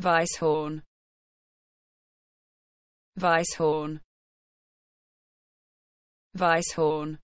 Weisshorn Weisshorn Weisshorn